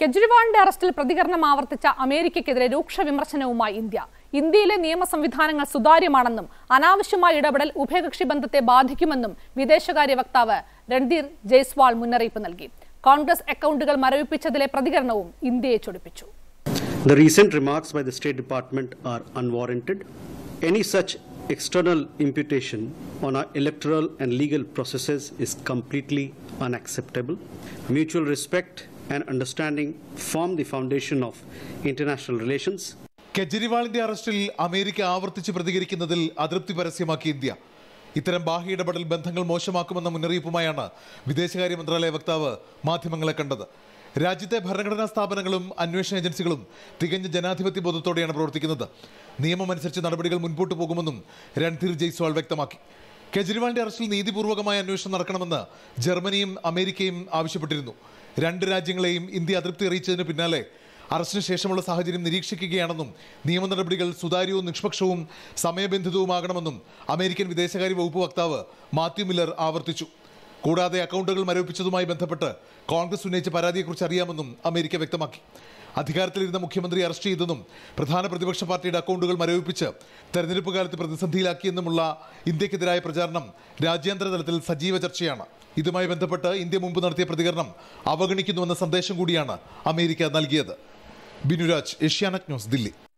കെജ്രിവാളിന്റെ അറസ്റ്റിൽ പ്രതികരണം ആവർത്തിച്ച അമേരിക്കയ്ക്കെതിരെ രൂക്ഷ വിമർശനവുമായി ഇന്ത്യ ഇന്ത്യയിലെ നിയമ സംവിധാനങ്ങൾ സുതാര്യമാണെന്നും അനാവശ്യമായ ഇടപെടൽ ഉഭയകക്ഷി ബന്ധത്തെ ബാധിക്കുമെന്നും വിദേശകാര്യ വക്താവ് രൺധീർ ജയ്സ്വാൾ മുന്നറിയിപ്പ് നൽകി കോൺഗ്രസ് അക്കൗണ്ടുകൾ മരവിപ്പിച്ചതിലെ പ്രതികരണവും ഇന്ത്യയെ ചൊടിപ്പിച്ചു The recent remarks by the State Department are unwarranted. Any such external imputation on our electoral and legal processes is completely unacceptable. Mutual respect and understanding form the foundation of international relations. കെജ്രിവാളിന്റെ അറസ്റ്റിൽ America ആവർത്തിച്ച് പ്രതികരിക്കുന്നതിൽ അതൃപ്തി പരസ്യമാക്കി India ഇത്തരം ബാഹ്യ ഇടപെടൽ ബന്ധങ്ങൾ മോശമാക്കുമെന്ന മുന്നറിയിപ്പുമായാണ് വിദേശകാര്യ മന്ത്രാലയ വക്താവ് മാധ്യമങ്ങളെ കണ്ടത് രാജ്യത്തെ ഭരണഘടനാ സ്ഥാപനങ്ങളും അന്വേഷണ ഏജൻസികളും തികഞ്ഞ ജനാധിപത്യ ബോധത്തോടെയാണ് പ്രവർത്തിക്കുന്നത് നിയമമനുസരിച്ച് നടപടികൾ മുൻപോട്ട് പോകുമെന്നും രൺധീർ ജയ്സ്വാൾ വ്യക്തമാക്കി കെജ്രിവാളിന്റെ അറസ്റ്റിൽ നീതിപൂർവകമായ അന്വേഷണം നടക്കണമെന്ന് ജർമ്മനിയും അമേരിക്കയും ആവശ്യപ്പെട്ടിരുന്നു രണ്ട് രാജ്യങ്ങളെയും ഇന്ത്യ അതൃപ്തി അറിയിച്ചതിന് പിന്നാലെ അറസ്റ്റിന് ശേഷമുള്ള സാഹചര്യം നിരീക്ഷിക്കുകയാണെന്നും നിയമ നടപടികൾ സുതാര്യവും നിഷ്പക്ഷവും സമയബന്ധിതവുമാകണമെന്നും അമേരിക്കൻ വിദേശകാര്യ വകുപ്പ് വക്താവ് മാത്യു മില്ലർ ആവർത്തിച്ചു കൂടാതെ അക്കൗണ്ടുകൾ മരവിപ്പിച്ചതുമായി ബന്ധപ്പെട്ട് കോൺഗ്രസ് ഉന്നയിച്ച പരാതിയെക്കുറിച്ച് അറിയാമെന്നും അമേരിക്ക വ്യക്തമാക്കി അധികാരത്തിലിരുന്ന മുഖ്യമന്ത്രി അറസ്റ്റ് ചെയ്തെന്നും പ്രധാന പ്രതിപക്ഷ പാർട്ടിയുടെ അക്കൗണ്ടുകൾ മരവിപ്പിച്ച് തെരഞ്ഞെടുപ്പ് കാലത്ത് പ്രതിസന്ധിയിലാക്കിയെന്നുമുള്ള ഇന്ത്യക്കെതിരായ പ്രചാരണം രാജ്യാന്തര തലത്തിൽ സജീവ ചർച്ചയാണ് ഇതുമായി ബന്ധപ്പെട്ട് ഇന്ത്യ മുമ്പ് നടത്തിയ പ്രതികരണം അവഗണിക്കുന്നുവെന്ന സന്ദേശം കൂടിയാണ് അമേരിക്ക നൽകിയത് ബിനുരാജ് ഏഷ്യാനെറ്റ് ന്യൂസ് ദില്ലി